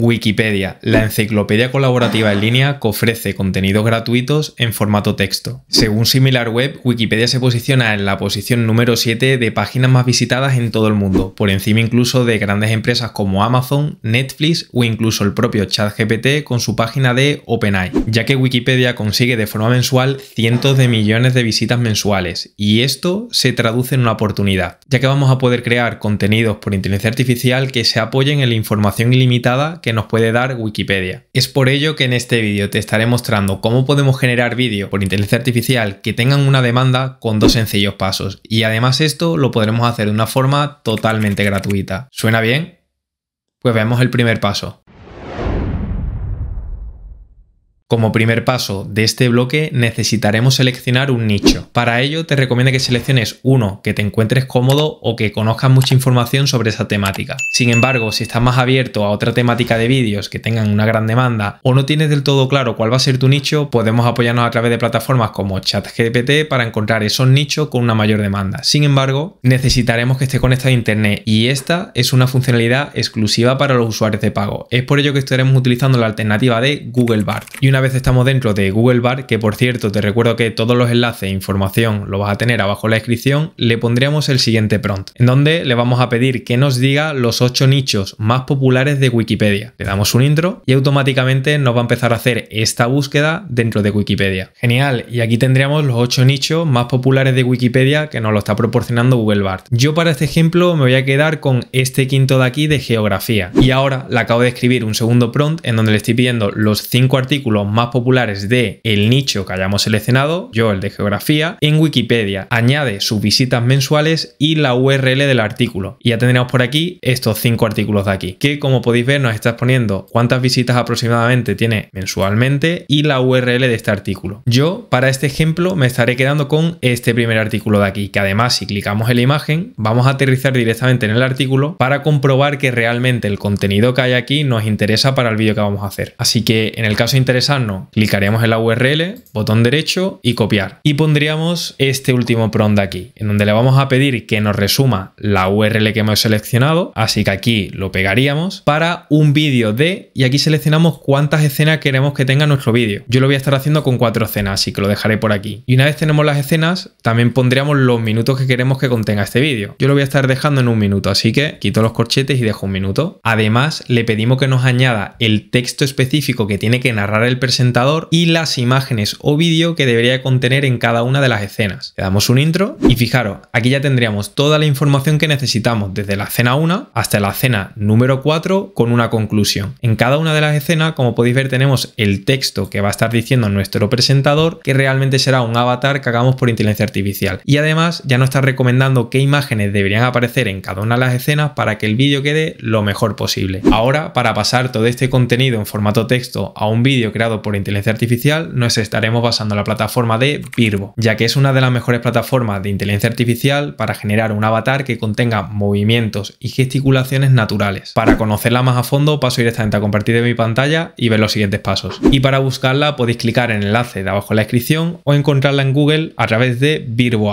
Wikipedia, la enciclopedia colaborativa en línea que ofrece contenidos gratuitos en formato texto. Según similar web Wikipedia se posiciona en la posición número 7 de páginas más visitadas en todo el mundo, por encima incluso de grandes empresas como Amazon, Netflix o incluso el propio ChatGPT con su página de OpenAI, ya que Wikipedia consigue de forma mensual cientos de millones de visitas mensuales, y esto se traduce en una oportunidad, ya que vamos a poder crear contenidos por inteligencia artificial que se apoyen en la información ilimitada que nos puede dar Wikipedia. Es por ello que en este vídeo te estaré mostrando cómo podemos generar vídeo por inteligencia artificial que tengan una demanda con dos sencillos pasos y además esto lo podremos hacer de una forma totalmente gratuita. ¿Suena bien? Pues veamos el primer paso. Como primer paso de este bloque necesitaremos seleccionar un nicho. Para ello te recomiendo que selecciones uno que te encuentres cómodo o que conozcas mucha información sobre esa temática. Sin embargo, si estás más abierto a otra temática de vídeos que tengan una gran demanda o no tienes del todo claro cuál va a ser tu nicho, podemos apoyarnos a través de plataformas como ChatGPT para encontrar esos nichos con una mayor demanda. Sin embargo, necesitaremos que esté conectado a Internet y esta es una funcionalidad exclusiva para los usuarios de pago. Es por ello que estaremos utilizando la alternativa de Google Bard vez estamos dentro de Google Bar, que por cierto te recuerdo que todos los enlaces e información lo vas a tener abajo en la descripción, le pondríamos el siguiente prompt, en donde le vamos a pedir que nos diga los ocho nichos más populares de Wikipedia. Le damos un intro y automáticamente nos va a empezar a hacer esta búsqueda dentro de Wikipedia. Genial, y aquí tendríamos los ocho nichos más populares de Wikipedia que nos lo está proporcionando Google Bart. Yo para este ejemplo me voy a quedar con este quinto de aquí de geografía. Y ahora le acabo de escribir un segundo prompt en donde le estoy pidiendo los cinco artículos más populares de el nicho que hayamos seleccionado, yo el de geografía, en Wikipedia. Añade sus visitas mensuales y la URL del artículo. Y ya tendríamos por aquí estos cinco artículos de aquí, que como podéis ver nos está exponiendo cuántas visitas aproximadamente tiene mensualmente y la URL de este artículo. Yo para este ejemplo me estaré quedando con este primer artículo de aquí, que además si clicamos en la imagen vamos a aterrizar directamente en el artículo para comprobar que realmente el contenido que hay aquí nos interesa para el vídeo que vamos a hacer. Así que en el caso interesante clicaremos Clicaríamos en la URL, botón derecho y copiar. Y pondríamos este último prompt de aquí, en donde le vamos a pedir que nos resuma la URL que hemos seleccionado. Así que aquí lo pegaríamos para un vídeo de, y aquí seleccionamos cuántas escenas queremos que tenga nuestro vídeo. Yo lo voy a estar haciendo con cuatro escenas, así que lo dejaré por aquí. Y una vez tenemos las escenas, también pondríamos los minutos que queremos que contenga este vídeo. Yo lo voy a estar dejando en un minuto, así que quito los corchetes y dejo un minuto. Además, le pedimos que nos añada el texto específico que tiene que narrar el personaje presentador y las imágenes o vídeo que debería contener en cada una de las escenas. Le damos un intro y fijaros, aquí ya tendríamos toda la información que necesitamos desde la escena 1 hasta la escena número 4 con una conclusión. En cada una de las escenas, como podéis ver, tenemos el texto que va a estar diciendo nuestro presentador, que realmente será un avatar que hagamos por inteligencia artificial. Y además ya nos está recomendando qué imágenes deberían aparecer en cada una de las escenas para que el vídeo quede lo mejor posible. Ahora, para pasar todo este contenido en formato texto a un vídeo creado por inteligencia artificial, nos estaremos basando en la plataforma de Virbo, ya que es una de las mejores plataformas de inteligencia artificial para generar un avatar que contenga movimientos y gesticulaciones naturales. Para conocerla más a fondo, paso directamente a compartir de mi pantalla y ver los siguientes pasos. Y para buscarla podéis clicar en el enlace de abajo en la descripción o encontrarla en Google a través de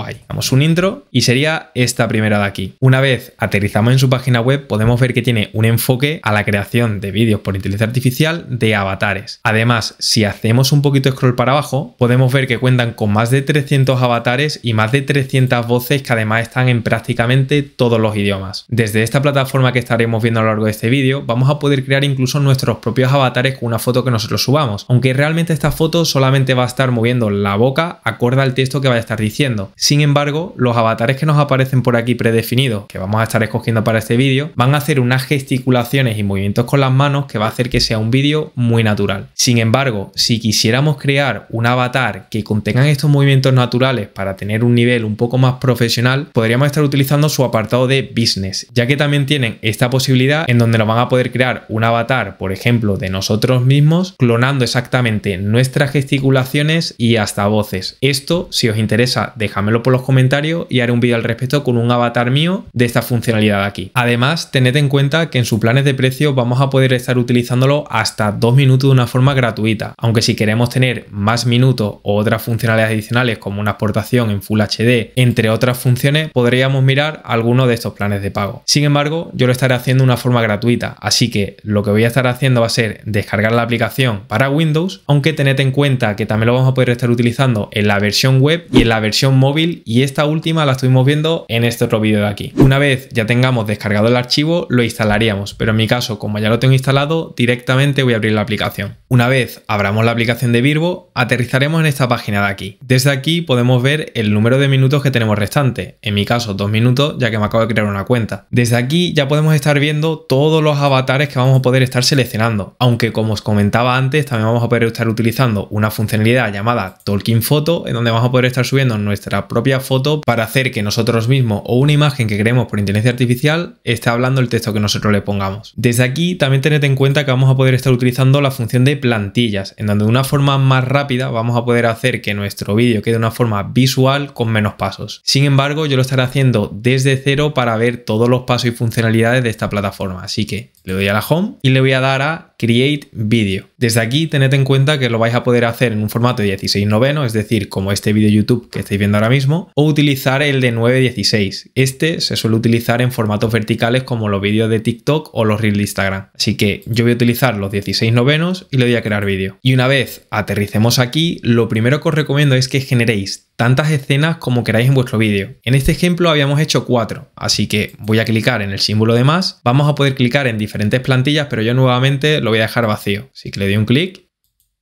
AI. Damos un intro y sería esta primera de aquí. Una vez aterrizamos en su página web, podemos ver que tiene un enfoque a la creación de vídeos por inteligencia artificial de avatares. Además, si hacemos un poquito scroll para abajo, podemos ver que cuentan con más de 300 avatares y más de 300 voces que además están en prácticamente todos los idiomas. Desde esta plataforma que estaremos viendo a lo largo de este vídeo, vamos a poder crear incluso nuestros propios avatares con una foto que nosotros subamos, aunque realmente esta foto solamente va a estar moviendo la boca acorde al texto que vaya a estar diciendo. Sin embargo, los avatares que nos aparecen por aquí predefinidos, que vamos a estar escogiendo para este vídeo, van a hacer unas gesticulaciones y movimientos con las manos que va a hacer que sea un vídeo muy natural. Sin embargo, si quisiéramos crear un avatar que contengan estos movimientos naturales para tener un nivel un poco más profesional, podríamos estar utilizando su apartado de business, ya que también tienen esta posibilidad en donde lo van a poder crear un avatar, por ejemplo, de nosotros mismos, clonando exactamente nuestras gesticulaciones y hasta voces. Esto, si os interesa, déjamelo por los comentarios y haré un vídeo al respecto con un avatar mío de esta funcionalidad aquí. Además, tened en cuenta que en sus planes de precio vamos a poder estar utilizándolo hasta dos minutos de una forma gratuita aunque si queremos tener más minutos o otras funcionalidades adicionales como una exportación en Full HD, entre otras funciones, podríamos mirar alguno de estos planes de pago. Sin embargo, yo lo estaré haciendo de una forma gratuita, así que lo que voy a estar haciendo va a ser descargar la aplicación para Windows, aunque tened en cuenta que también lo vamos a poder estar utilizando en la versión web y en la versión móvil y esta última la estuvimos viendo en este otro vídeo de aquí. Una vez ya tengamos descargado el archivo, lo instalaríamos, pero en mi caso, como ya lo tengo instalado, directamente voy a abrir la aplicación. Una vez abramos la aplicación de Virbo, aterrizaremos en esta página de aquí. Desde aquí podemos ver el número de minutos que tenemos restante, en mi caso dos minutos ya que me acabo de crear una cuenta. Desde aquí ya podemos estar viendo todos los avatares que vamos a poder estar seleccionando, aunque como os comentaba antes también vamos a poder estar utilizando una funcionalidad llamada Talking Photo, en donde vamos a poder estar subiendo nuestra propia foto para hacer que nosotros mismos o una imagen que creemos por inteligencia artificial esté hablando el texto que nosotros le pongamos. Desde aquí también tened en cuenta que vamos a poder estar utilizando la función de plantilla en donde de una forma más rápida vamos a poder hacer que nuestro vídeo quede de una forma visual con menos pasos. Sin embargo, yo lo estaré haciendo desde cero para ver todos los pasos y funcionalidades de esta plataforma. Así que le doy a la home y le voy a dar a Create Video. Desde aquí tened en cuenta que lo vais a poder hacer en un formato de 16 noveno, es decir, como este vídeo YouTube que estáis viendo ahora mismo, o utilizar el de 9.16. Este se suele utilizar en formatos verticales como los vídeos de TikTok o los reels de Instagram. Así que yo voy a utilizar los 16 novenos y le voy a crear vídeo. Y una vez aterricemos aquí, lo primero que os recomiendo es que generéis tantas escenas como queráis en vuestro vídeo. En este ejemplo habíamos hecho cuatro, así que voy a clicar en el símbolo de más. Vamos a poder clicar en diferentes plantillas, pero yo nuevamente lo voy a dejar vacío. Así que le doy un clic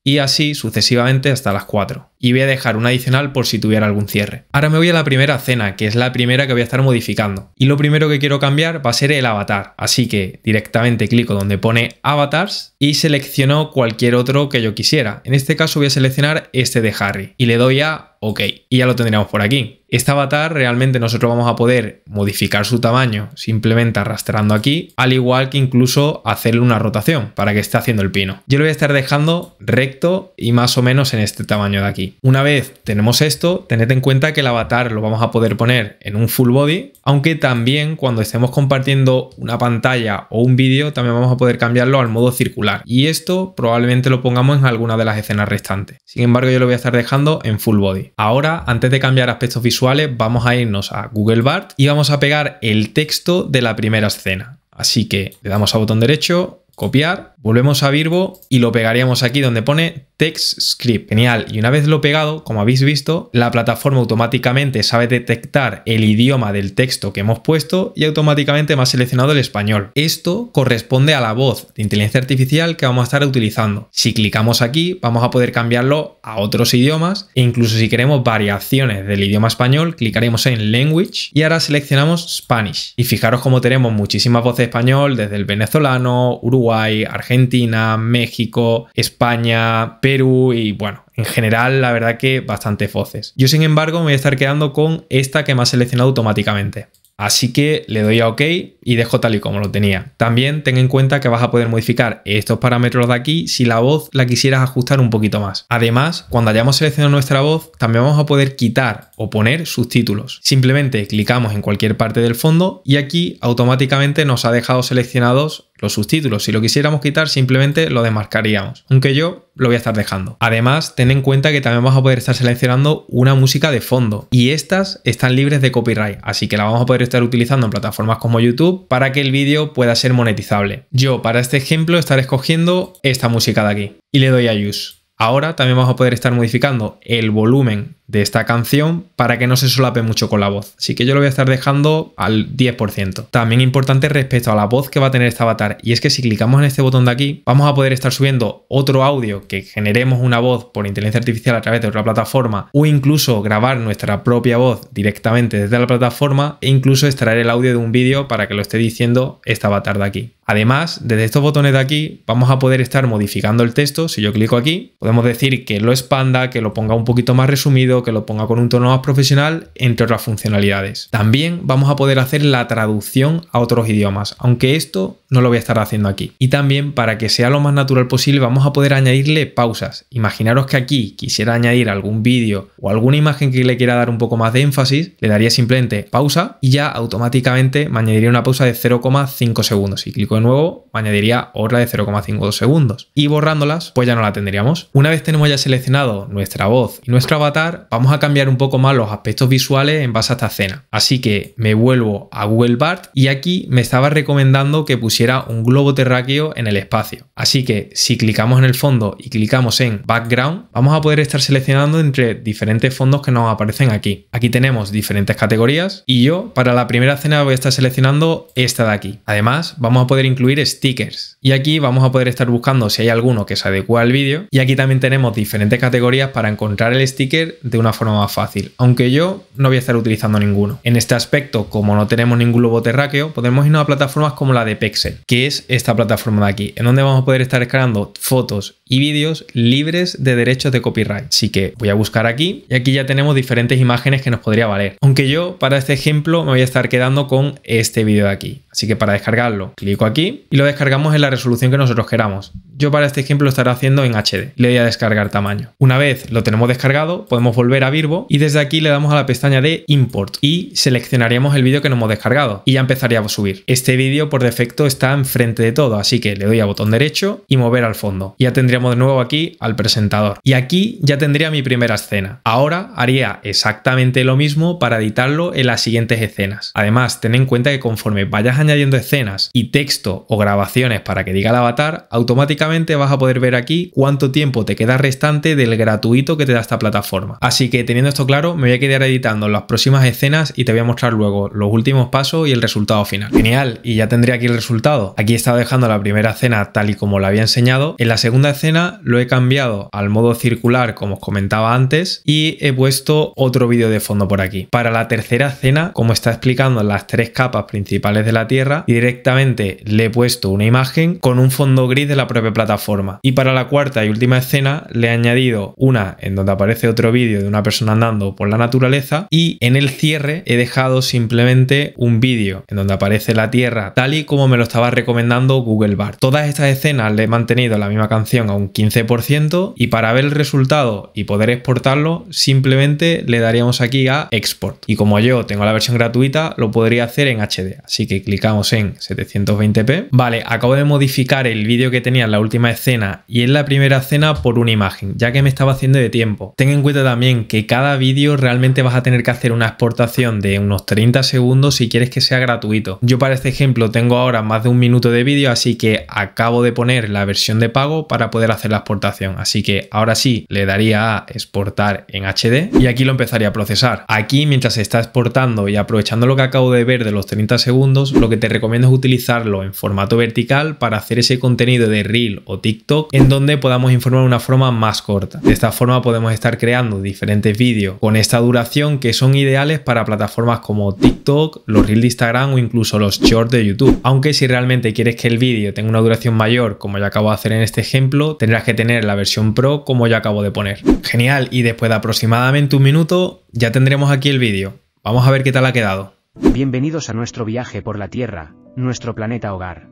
y así sucesivamente hasta las cuatro y voy a dejar un adicional por si tuviera algún cierre. Ahora me voy a la primera cena, que es la primera que voy a estar modificando. Y lo primero que quiero cambiar va a ser el avatar, así que directamente clico donde pone avatars y selecciono cualquier otro que yo quisiera. En este caso voy a seleccionar este de Harry y le doy a OK. Y ya lo tendríamos por aquí. Este avatar realmente nosotros vamos a poder modificar su tamaño simplemente arrastrando aquí, al igual que incluso hacerle una rotación para que esté haciendo el pino. Yo lo voy a estar dejando recto y más o menos en este tamaño de aquí una vez tenemos esto, tened en cuenta que el avatar lo vamos a poder poner en un full body, aunque también cuando estemos compartiendo una pantalla o un vídeo, también vamos a poder cambiarlo al modo circular. Y esto probablemente lo pongamos en alguna de las escenas restantes. Sin embargo, yo lo voy a estar dejando en full body. Ahora, antes de cambiar aspectos visuales, vamos a irnos a Google Bart y vamos a pegar el texto de la primera escena. Así que le damos a botón derecho, copiar Volvemos a Virbo y lo pegaríamos aquí donde pone text script. Genial. Y una vez lo pegado, como habéis visto, la plataforma automáticamente sabe detectar el idioma del texto que hemos puesto y automáticamente me ha seleccionado el español. Esto corresponde a la voz de inteligencia artificial que vamos a estar utilizando. Si clicamos aquí, vamos a poder cambiarlo a otros idiomas e incluso si queremos variaciones del idioma español, clicaremos en language y ahora seleccionamos Spanish. Y fijaros cómo tenemos muchísimas voces de español desde el venezolano, Uruguay, Argentina, Argentina, México, España, Perú y bueno, en general, la verdad que bastante foces. Yo, sin embargo, me voy a estar quedando con esta que me ha seleccionado automáticamente. Así que le doy a OK y dejo tal y como lo tenía. También ten en cuenta que vas a poder modificar estos parámetros de aquí si la voz la quisieras ajustar un poquito más. Además, cuando hayamos seleccionado nuestra voz, también vamos a poder quitar o poner subtítulos. Simplemente clicamos en cualquier parte del fondo y aquí automáticamente nos ha dejado seleccionados los subtítulos. Si lo quisiéramos quitar, simplemente lo desmarcaríamos, aunque yo lo voy a estar dejando. Además, ten en cuenta que también vamos a poder estar seleccionando una música de fondo y estas están libres de copyright, así que la vamos a poder estar utilizando en plataformas como YouTube para que el vídeo pueda ser monetizable. Yo, para este ejemplo, estaré escogiendo esta música de aquí y le doy a Use. Ahora también vamos a poder estar modificando el volumen de esta canción para que no se solape mucho con la voz. Así que yo lo voy a estar dejando al 10%. También importante respecto a la voz que va a tener este avatar y es que si clicamos en este botón de aquí vamos a poder estar subiendo otro audio que generemos una voz por inteligencia artificial a través de otra plataforma o incluso grabar nuestra propia voz directamente desde la plataforma e incluso extraer el audio de un vídeo para que lo esté diciendo este avatar de aquí. Además, desde estos botones de aquí vamos a poder estar modificando el texto. Si yo clico aquí, podemos decir que lo expanda, que lo ponga un poquito más resumido, que lo ponga con un tono más profesional, entre otras funcionalidades. También vamos a poder hacer la traducción a otros idiomas, aunque esto no lo voy a estar haciendo aquí. Y también para que sea lo más natural posible vamos a poder añadirle pausas. Imaginaros que aquí quisiera añadir algún vídeo o alguna imagen que le quiera dar un poco más de énfasis, le daría simplemente pausa y ya automáticamente me añadiría una pausa de 0,5 segundos. Si clico de nuevo, añadiría otra de 0,5 segundos. Y borrándolas, pues ya no la tendríamos. Una vez tenemos ya seleccionado nuestra voz y nuestro avatar, vamos a cambiar un poco más los aspectos visuales en base a esta escena. Así que me vuelvo a Google Bart y aquí me estaba recomendando que pusiera un globo terráqueo en el espacio. Así que si clicamos en el fondo y clicamos en Background, vamos a poder estar seleccionando entre diferentes fondos que nos aparecen aquí. Aquí tenemos diferentes categorías y yo para la primera escena voy a estar seleccionando esta de aquí. Además, vamos a poder incluir stickers y aquí vamos a poder estar buscando si hay alguno que se adecua al vídeo y aquí también tenemos diferentes categorías para encontrar el sticker de una forma más fácil, aunque yo no voy a estar utilizando ninguno. En este aspecto, como no tenemos ningún globo terráqueo, podemos irnos a plataformas como la de Pexel, que es esta plataforma de aquí, en donde vamos a poder estar escalando fotos y vídeos libres de derechos de copyright. Así que voy a buscar aquí y aquí ya tenemos diferentes imágenes que nos podría valer. Aunque yo para este ejemplo me voy a estar quedando con este vídeo de aquí. Así que para descargarlo, clico aquí y lo descargamos en la resolución que nosotros queramos. Yo para este ejemplo lo estaré haciendo en HD. Le voy a descargar tamaño. Una vez lo tenemos descargado, podemos volver volver a Virbo y desde aquí le damos a la pestaña de Import y seleccionaríamos el vídeo que nos hemos descargado y ya empezaría a subir. Este vídeo por defecto está enfrente de todo, así que le doy a botón derecho y mover al fondo. Ya tendríamos de nuevo aquí al presentador. Y aquí ya tendría mi primera escena. Ahora haría exactamente lo mismo para editarlo en las siguientes escenas. Además, ten en cuenta que conforme vayas añadiendo escenas y texto o grabaciones para que diga el avatar, automáticamente vas a poder ver aquí cuánto tiempo te queda restante del gratuito que te da esta plataforma. Así que teniendo esto claro, me voy a quedar editando las próximas escenas y te voy a mostrar luego los últimos pasos y el resultado final. Genial, y ya tendría aquí el resultado. Aquí he estado dejando la primera escena tal y como la había enseñado. En la segunda escena lo he cambiado al modo circular como os comentaba antes y he puesto otro vídeo de fondo por aquí. Para la tercera escena, como está explicando las tres capas principales de la Tierra, directamente le he puesto una imagen con un fondo gris de la propia plataforma. Y para la cuarta y última escena le he añadido una en donde aparece otro vídeo una persona andando por la naturaleza y en el cierre he dejado simplemente un vídeo en donde aparece la tierra tal y como me lo estaba recomendando Google Bar. Todas estas escenas le he mantenido la misma canción a un 15% y para ver el resultado y poder exportarlo simplemente le daríamos aquí a export. Y como yo tengo la versión gratuita lo podría hacer en HD. Así que clicamos en 720p. Vale, acabo de modificar el vídeo que tenía en la última escena y en la primera escena por una imagen ya que me estaba haciendo de tiempo. Ten en cuenta también que cada vídeo realmente vas a tener que hacer una exportación de unos 30 segundos si quieres que sea gratuito. Yo para este ejemplo tengo ahora más de un minuto de vídeo, así que acabo de poner la versión de pago para poder hacer la exportación. Así que ahora sí le daría a exportar en HD y aquí lo empezaría a procesar. Aquí mientras se está exportando y aprovechando lo que acabo de ver de los 30 segundos, lo que te recomiendo es utilizarlo en formato vertical para hacer ese contenido de Reel o TikTok en donde podamos informar de una forma más corta. De esta forma podemos estar creando diferentes vídeos con esta duración que son ideales para plataformas como TikTok, los reels de Instagram o incluso los shorts de YouTube. Aunque si realmente quieres que el vídeo tenga una duración mayor, como ya acabo de hacer en este ejemplo, tendrás que tener la versión Pro como ya acabo de poner. Genial, y después de aproximadamente un minuto ya tendremos aquí el vídeo. Vamos a ver qué tal ha quedado. Bienvenidos a nuestro viaje por la Tierra, nuestro planeta hogar.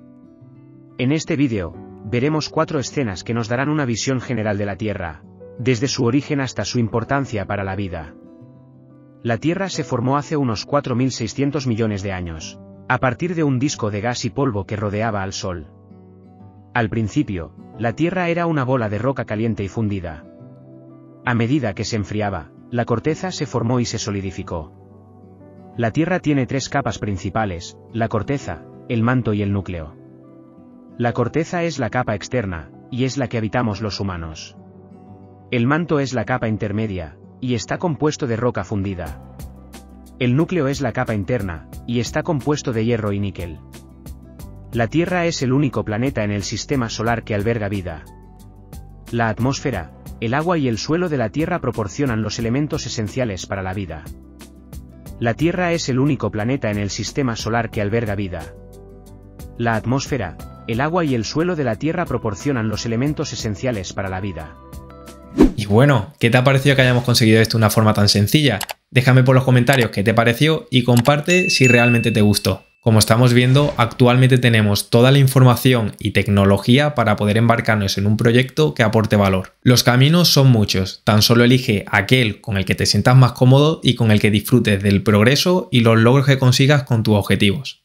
En este vídeo, veremos cuatro escenas que nos darán una visión general de la Tierra, desde su origen hasta su importancia para la vida. La Tierra se formó hace unos 4.600 millones de años, a partir de un disco de gas y polvo que rodeaba al Sol. Al principio, la Tierra era una bola de roca caliente y fundida. A medida que se enfriaba, la corteza se formó y se solidificó. La Tierra tiene tres capas principales, la corteza, el manto y el núcleo. La corteza es la capa externa, y es la que habitamos los humanos. El manto es la capa intermedia, y está compuesto de roca fundida. El núcleo es la capa interna, y está compuesto de hierro y níquel. La Tierra es el único planeta en el sistema solar que alberga vida. La atmósfera, el agua y el suelo de la Tierra proporcionan los elementos esenciales para la vida. La Tierra es el único planeta en el sistema solar que alberga vida. La atmósfera, el agua y el suelo de la Tierra proporcionan los elementos esenciales para la vida. Y bueno, ¿qué te ha parecido que hayamos conseguido esto de una forma tan sencilla? Déjame por los comentarios qué te pareció y comparte si realmente te gustó. Como estamos viendo, actualmente tenemos toda la información y tecnología para poder embarcarnos en un proyecto que aporte valor. Los caminos son muchos, tan solo elige aquel con el que te sientas más cómodo y con el que disfrutes del progreso y los logros que consigas con tus objetivos.